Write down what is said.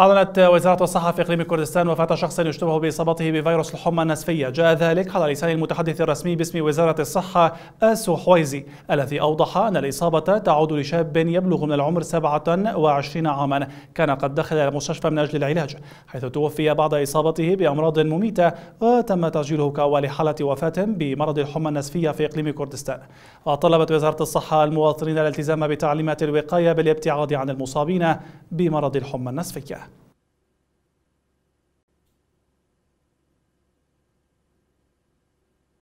أعلنت وزارة الصحة في إقليم كردستان وفاة شخص يشتبه بإصابته بفيروس الحمى النسفية جاء ذلك على لسان المتحدث الرسمي باسم وزارة الصحة آسو حويزي الذي أوضح أن الإصابة تعود لشاب يبلغ من العمر 27 عاما كان قد دخل المستشفى من أجل العلاج حيث توفي بعد إصابته بأمراض مميتة وتم تسجيله كأول حالة وفاة بمرض الحمى النسفية في إقليم كردستان وطلبت وزارة الصحة المواطنين الالتزام بتعليمات الوقاية بالابتعاد عن المصابين بمرض الحمى النسفية